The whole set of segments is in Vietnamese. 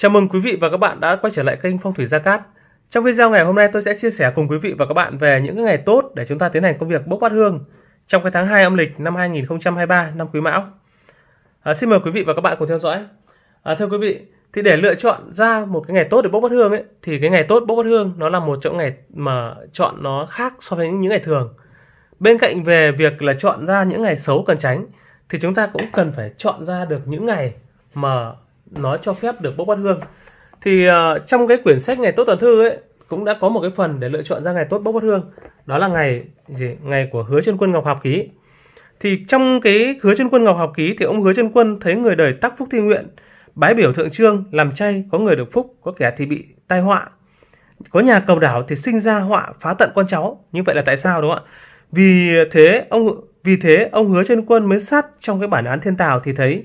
Chào mừng quý vị và các bạn đã quay trở lại kênh Phong thủy Gia Cát. Trong video ngày hôm nay tôi sẽ chia sẻ cùng quý vị và các bạn về những ngày tốt để chúng ta tiến hành công việc bốc bát hương trong cái tháng 2 âm lịch năm 2023 năm Quý Mão. À, xin mời quý vị và các bạn cùng theo dõi. À, thưa quý vị, thì để lựa chọn ra một cái ngày tốt để bốc bát hương ấy thì cái ngày tốt bốc bát hương nó là một trong ngày mà chọn nó khác so với những ngày thường. Bên cạnh về việc là chọn ra những ngày xấu cần tránh thì chúng ta cũng cần phải chọn ra được những ngày mà nó cho phép được bốc bát hương thì uh, trong cái quyển sách ngày tốt toàn thư ấy cũng đã có một cái phần để lựa chọn ra ngày tốt bốc bát hương đó là ngày gì ngày của hứa chân quân ngọc học ký thì trong cái hứa chân quân ngọc học ký thì ông hứa chân quân thấy người đời tắc phúc thi nguyện bái biểu thượng trương làm chay có người được phúc có kẻ thì bị tai họa có nhà cầu đảo thì sinh ra họa phá tận con cháu như vậy là tại sao đúng không ạ vì thế ông vì thế ông hứa chân quân mới sát trong cái bản án thiên tào thì thấy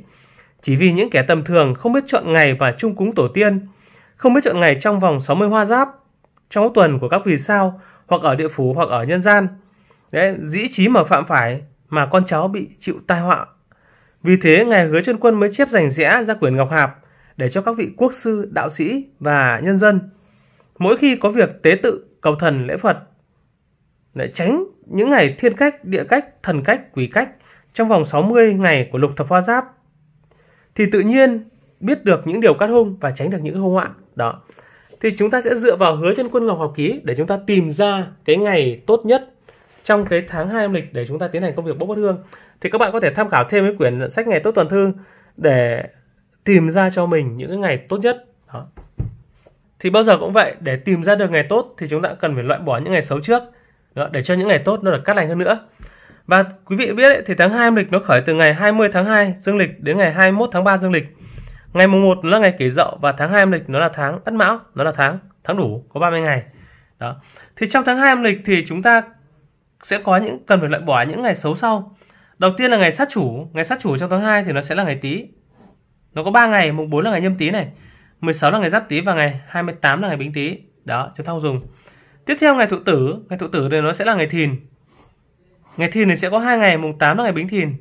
chỉ vì những kẻ tầm thường không biết chọn ngày và chung cúng tổ tiên, không biết chọn ngày trong vòng 60 hoa giáp, trong tuần của các vì sao, hoặc ở địa phủ hoặc ở nhân gian. Đấy, dĩ trí mà phạm phải mà con cháu bị chịu tai họa. Vì thế, ngài hứa chân quân mới chép rành rẽ ra quyển Ngọc Hạp để cho các vị quốc sư, đạo sĩ và nhân dân. Mỗi khi có việc tế tự, cầu thần, lễ Phật, lại tránh những ngày thiên cách, địa cách, thần cách, quỷ cách trong vòng 60 ngày của lục thập hoa giáp thì tự nhiên biết được những điều cắt hung và tránh được những hung họa đó thì chúng ta sẽ dựa vào hứa chân quân ngọc học ký để chúng ta tìm ra cái ngày tốt nhất trong cái tháng 2 âm lịch để chúng ta tiến hành công việc bốc bát hương thì các bạn có thể tham khảo thêm cái quyển sách ngày tốt tuần thư để tìm ra cho mình những cái ngày tốt nhất đó. thì bao giờ cũng vậy để tìm ra được ngày tốt thì chúng ta cần phải loại bỏ những ngày xấu trước đó, để cho những ngày tốt nó được cắt lành hơn nữa và quý vị biết ấy, thì tháng 2 âm lịch nó khởi từ ngày 20 tháng 2 dương lịch đến ngày 21 tháng 3 dương lịch. Ngày mùng 1 là ngày kỷ dậu và tháng 2 âm lịch nó là tháng Ất Mão, nó là tháng tháng đủ có 30 ngày. Đó. Thì trong tháng 2 âm lịch thì chúng ta sẽ có những cần phải loại bỏ những ngày xấu sau. Đầu tiên là ngày sát chủ, ngày sát chủ trong tháng 2 thì nó sẽ là ngày Tý. Nó có 3 ngày, mùng 4 là ngày nhâm Tý này, 16 là ngày giáp Tý và ngày 28 là ngày Bính Tý. Đó, chúng ta dùng. Tiếp theo ngày thụ tử, ngày thụ tử thì nó sẽ là ngày Thìn, Ngày thìn thì sẽ có hai ngày, mùng 8 là ngày Bính Thìn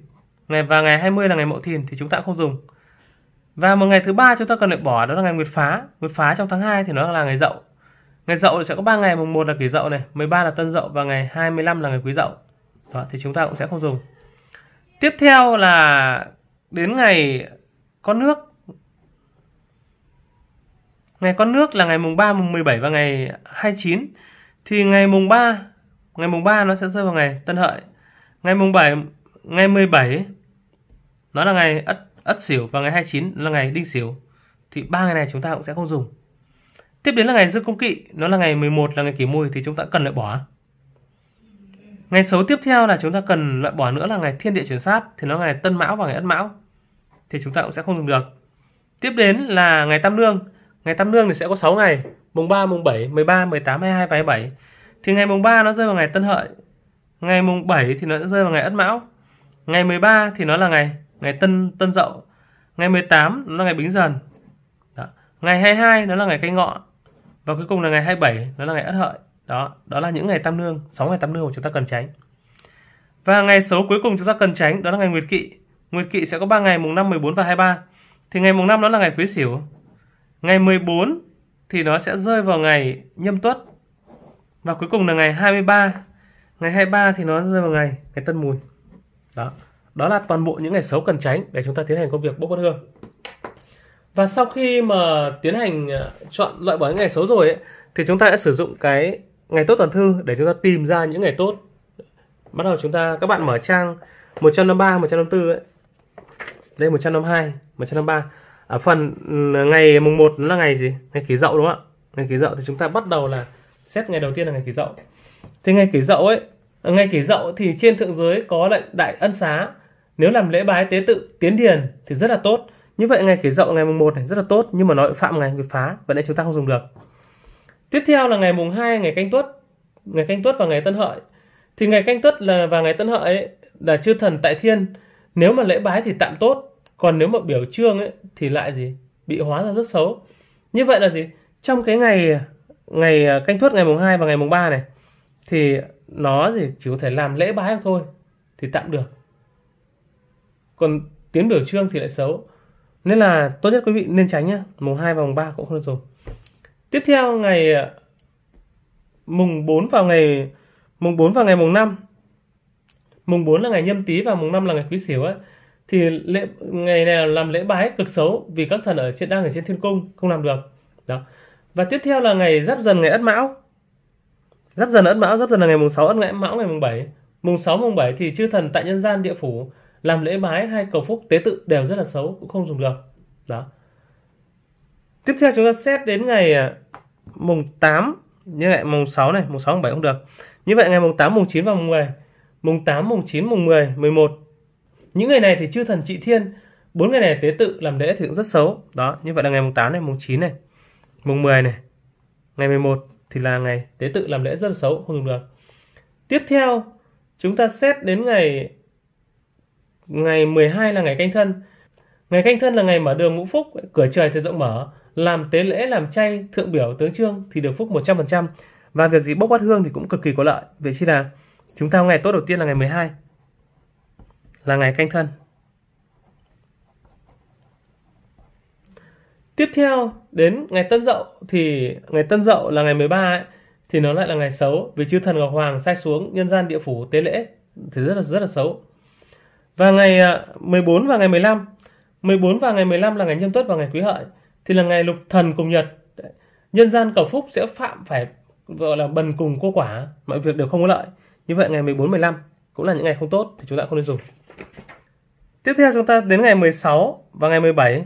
ngày và ngày 20 là ngày Mậu Thìn thì chúng ta không dùng. Và một ngày thứ ba chúng ta cần loại bỏ đó là ngày Nguyệt phá. Nguyệt phá trong tháng 2 thì nó là ngày Dậu. Ngày Dậu sẽ có 3 ngày, mùng 1 là Kỷ Dậu này, 13 là Tân Dậu và ngày 25 là ngày Quý Dậu. Đó thì chúng ta cũng sẽ không dùng. Tiếp theo là đến ngày con nước. Ngày con nước là ngày mùng 3, mùng 17 và ngày 29. Thì ngày mùng 3 ngày mùng 3 nó sẽ rơi vào ngày Tân Hợi ngày mùng 7 ngày 17 nó là ngày Ất Ất Sửu và ngày 29 là ngày Đinh Sửu thì ba ngày này chúng ta cũng sẽ không dùng tiếp đến là ngày Dương Công Kỵ nó là ngày 11 là ngày Kỷ Mùi thì chúng ta cần loại bỏ ngày xấu tiếp theo là chúng ta cần loại bỏ nữa là ngày Thiên Địa chuyển sát thì nó là ngày Tân Mão và ngày Ất Mão thì chúng ta cũng sẽ không dùng được tiếp đến là ngày Tam lương, ngày Tam lương thì sẽ có 6 ngày mùng 3 mùng 7 13 18 22 và 27 thì ngày mùng 3 nó rơi vào ngày Tân Hợi ngày mùng 7 thì nó rơi vào ngày Ất Mão ngày 13 thì nó là ngày ngày Tân Tân Dậu ngày 18 nó là ngày Bính Dần đó. ngày 22 nó là ngày Canh Ngọ và cuối cùng là ngày 27 nó là ngày Ất Hợi đó đó là những ngày tam nương 6 ngày tam nương mà chúng ta cần tránh và ngày xấu cuối cùng chúng ta cần tránh đó là ngày Nguyệt Kỵ Nguyệt Kỵ sẽ có 3 ngày mùng 5 14 và 23 thì ngày mùng 5 nó là ngày Quý Sửu ngày 14 thì nó sẽ rơi vào ngày Nhâm Tuất và cuối cùng là ngày 23 ngày 23 thì nó rơi vào ngày ngày tân mùi đó đó là toàn bộ những ngày xấu cần tránh để chúng ta tiến hành công việc bốc bắt hương và sau khi mà tiến hành à, chọn loại bỏ những ngày xấu rồi ấy, thì chúng ta đã sử dụng cái ngày tốt toàn thư để chúng ta tìm ra những ngày tốt bắt đầu chúng ta các bạn mở trang 153 154 ấy. đây 152 153 ở phần ừ, ngày mùng 1 là ngày gì ngày kỷ dậu đúng không ạ ngày kỷ dậu thì chúng ta bắt đầu là xét ngày đầu tiên là ngày kỷ dậu thì ngày kỷ dậu ấy ngày kỷ dậu thì trên thượng giới có lệnh đại ân xá nếu làm lễ bái tế tự tiến điền thì rất là tốt như vậy ngày kỷ dậu ngày mùng 1 này rất là tốt nhưng mà nó phạm ngày người phá vậy nên chúng ta không dùng được tiếp theo là ngày mùng 2 ngày canh tuất ngày canh tuất và ngày tân hợi thì ngày canh tuất là và ngày tân hợi ấy, là chư thần tại thiên nếu mà lễ bái thì tạm tốt còn nếu mà biểu trương ấy, thì lại gì bị hóa ra rất xấu như vậy là gì trong cái ngày ngày à, canh tuất ngày mùng 2 và ngày mùng 3 này thì nó gì chỉ có thể làm lễ bái thôi thì tạm được còn tiến biểu trương thì lại xấu nên là tốt nhất quý vị nên tránh nhá mùng 2 và mùng 3 cũng không được dùng tiếp theo ngày à, mùng 4 vào ngày mùng 4 vào ngày mùng 5 mùng 4 là ngày nhâm tý và mùng 5 là ngày quý sửu ấy thì lễ ngày này làm lễ bái cực xấu vì các thần ở trên đang ở trên thiên cung không làm được đó và tiếp theo là ngày Giáp Dần ngày Ất Mão. Giáp Dần Ất mão Giáp Dần là ngày mùng 6, Ất Mão ngày mùng 7. Mùng 6 mùng 7 thì chư thần tại nhân gian địa phủ làm lễ bái hay cầu phúc tế tự đều rất là xấu cũng không dùng được. Đó. Tiếp theo chúng ta xét đến ngày à, mùng 8 như vậy mùng 6 này, mùng 6 mùng 7 không được. Như vậy ngày mùng 8, mùng 9 và mùng 10. Mùng 8, mùng 9, mùng 10, 11. Những ngày này thì chư thần trị thiên, bốn ngày này tế tự làm lễ thì cũng rất xấu. Đó, như vậy là ngày mùng 8 này, mùng 9 này mùng 10 này ngày 11 thì là ngày tế tự làm lễ rất xấu không được tiếp theo chúng ta xét đến ngày ngày 12 là ngày canh thân ngày canh thân là ngày mở đường ngũ phúc cửa trời thì rộng mở làm tế lễ làm chay thượng biểu tướng trương thì được phúc 100% và việc gì bốc bát hương thì cũng cực kỳ có lợi vậy chi là chúng ta ngày tốt đầu tiên là ngày 12 là ngày canh thân Tiếp theo đến ngày Tân Dậu thì ngày Tân Dậu là ngày 13 ấy, thì nó lại là ngày xấu vì chư thần Ngọc Hoàng sai xuống nhân gian địa phủ tế lễ thì rất là rất là xấu. Và ngày 14 à, và ngày 15 14 và ngày 15 là ngày nhâm tuất và ngày quý hợi thì là ngày lục thần cùng nhật nhân gian cầu phúc sẽ phạm phải gọi là bần cùng cô quả mọi việc đều không có lợi như vậy ngày 14 15 cũng là những ngày không tốt thì chúng ta không nên dùng tiếp theo chúng ta đến ngày 16 và ngày 17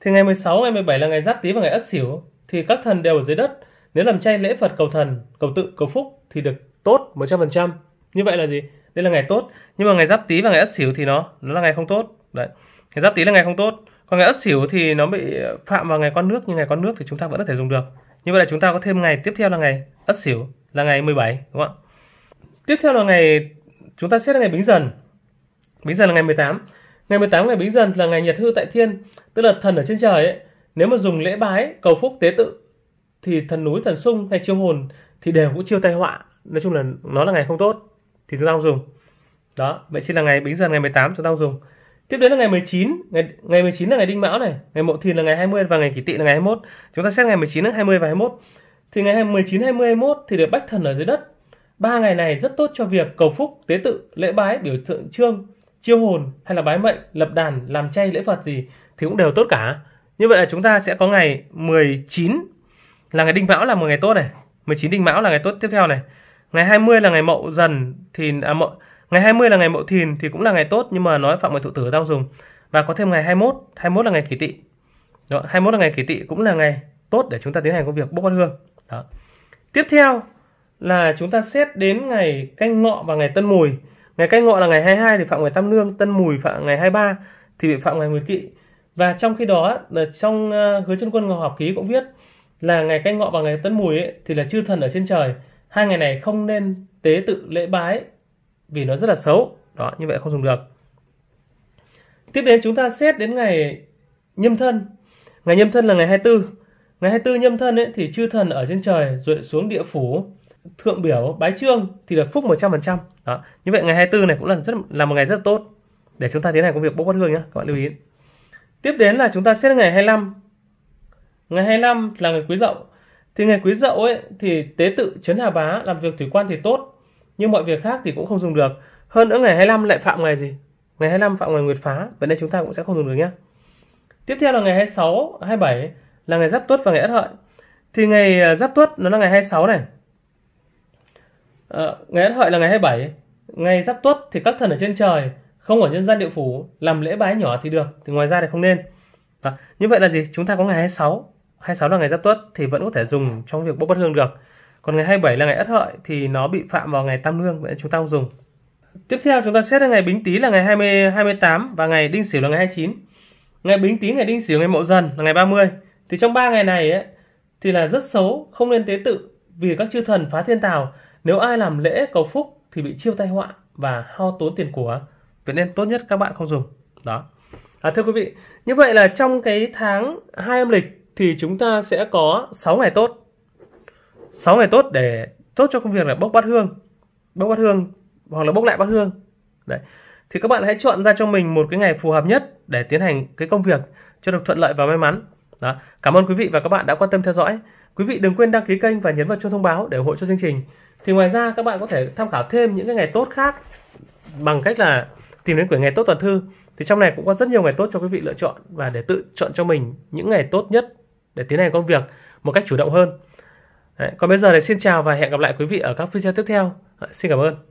thì ngày 16, ngày 17 là ngày giáp tý và ngày ất sửu thì các thần đều ở dưới đất. Nếu làm chay lễ Phật cầu thần, cầu tự, cầu phúc thì được tốt 100%. Như vậy là gì? Đây là ngày tốt, nhưng mà ngày giáp tý và ngày ất sửu thì nó nó là ngày không tốt. Đấy. Ngày giáp tý là ngày không tốt, còn ngày ất sửu thì nó bị phạm vào ngày con nước nhưng ngày con nước thì chúng ta vẫn có thể dùng được. Như vậy là chúng ta có thêm ngày tiếp theo là ngày ất sửu là ngày 17 đúng không ạ? Tiếp theo là ngày chúng ta xét là ngày Bính Dần. Bính Dần là ngày 18. Ngày 18 ngày Bính Dần là ngày Nhật hư tại thiên, tức là thần ở trên trời ấy. Nếu mà dùng lễ bái, cầu phúc tế tự thì thần núi, thần sung hay chiêu hồn thì đều cũng chiêu tai họa. Nói chung là nó là ngày không tốt thì chúng ta không dùng. Đó, vậy chính là ngày Bính Dần ngày 18 chúng ta không dùng. Tiếp đến là ngày 19, ngày ngày 19 là ngày Đinh Mão này, ngày Mậu Thìn là ngày 20 và ngày Kỷ Tỵ là ngày 21. Chúng ta xét ngày 19, 20 và 21. Thì ngày 19, 20, 21 thì được bách thần ở dưới đất. Ba ngày này rất tốt cho việc cầu phúc, tế tự, lễ bái, biểu tượng trương chiêu hồn hay là bái mệnh, lập đàn, làm chay lễ Phật gì thì cũng đều tốt cả. Như vậy là chúng ta sẽ có ngày 19 là ngày Đinh Mão là một ngày tốt này, 19 Đinh Mão là ngày tốt tiếp theo này. Ngày 20 là ngày Mậu Dần thì à, mậu, ngày 20 là ngày Mậu Thìn thì cũng là ngày tốt nhưng mà nói phạm người thụ tử tao dùng. Và có thêm ngày 21, 21 là ngày Kỷ Tỵ. Đó, 21 là ngày Kỷ Tỵ cũng là ngày tốt để chúng ta tiến hành công việc bốc quan hương. Đó. Tiếp theo là chúng ta xét đến ngày canh ngọ và ngày tân mùi ngày canh ngọ là ngày 22 thì phạm ngày tam lương tân mùi phạm ngày 23 thì bị phạm ngày nguyệt kỵ và trong khi đó là trong ờ, hứa chân quân ngọc học ký cũng viết là ngày canh ngọ và ngày tân mùi ấy, thì là chư thần ở trên trời hai ngày này không nên tế tự lễ bái vì nó rất là xấu đó như vậy không dùng được tiếp đến chúng ta xét đến ngày nhâm thân ngày nhâm thân là ngày 24 ngày 24 nhâm thân ấy, thì chư thần ở trên trời rồi xuống địa phủ thượng biểu bái trương thì được phúc 100%. Đó. Như vậy ngày 24 này cũng là rất là một ngày rất tốt để chúng ta tiến hành công việc bốc bát hương nhé các bạn lưu ý. Tiếp đến là chúng ta xét ngày 25. Ngày 25 là ngày Quý Dậu. Thì ngày Quý Dậu ấy thì tế tự chấn Hà Bá làm việc thủy quan thì tốt, nhưng mọi việc khác thì cũng không dùng được. Hơn nữa ngày 25 lại phạm ngày gì? Ngày 25 phạm ngày Nguyệt phá, vậy nên chúng ta cũng sẽ không dùng được nhé. Tiếp theo là ngày 26, 27 là ngày Giáp Tuất và ngày Ất Hợi. Thì ngày à, Giáp Tuất nó là ngày 26 này, à, ngày ất Hợi là ngày 27, ngày Giáp Tuất thì các thần ở trên trời, không ở nhân gian địa phủ, làm lễ bái nhỏ thì được, thì ngoài ra thì không nên. À, như vậy là gì? Chúng ta có ngày 26, 26 là ngày Giáp Tuất thì vẫn có thể dùng trong việc bốc bắt hương được. Còn ngày 27 là ngày Ất Hợi thì nó bị phạm vào ngày Tam Lương, vậy chúng ta không dùng. Tiếp theo chúng ta xét đến ngày Bính Tý là ngày 20, 28 và ngày Đinh Sửu là ngày 29. Ngày Bính Tý, ngày Đinh Sửu, ngày Mậu Dần là ngày 30. Thì trong 3 ngày này ấy, thì là rất xấu, không nên tế tự vì các chư thần phá thiên tào nếu ai làm lễ cầu phúc thì bị chiêu tai họa và hao tốn tiền của. Vậy nên tốt nhất các bạn không dùng. Đó. À, thưa quý vị, như vậy là trong cái tháng hai âm lịch thì chúng ta sẽ có 6 ngày tốt. 6 ngày tốt để tốt cho công việc là bốc bát hương. Bốc bát hương hoặc là bốc lại bát hương. Đấy. Thì các bạn hãy chọn ra cho mình một cái ngày phù hợp nhất để tiến hành cái công việc cho được thuận lợi và may mắn. Đó. Cảm ơn quý vị và các bạn đã quan tâm theo dõi. Quý vị đừng quên đăng ký kênh và nhấn vào chuông thông báo để ủng hộ cho chương trình thì ngoài ra các bạn có thể tham khảo thêm những cái ngày tốt khác bằng cách là tìm đến quyển ngày tốt toàn thư thì trong này cũng có rất nhiều ngày tốt cho quý vị lựa chọn và để tự chọn cho mình những ngày tốt nhất để tiến hành công việc một cách chủ động hơn Đấy, còn bây giờ thì xin chào và hẹn gặp lại quý vị ở các video tiếp theo à, xin cảm ơn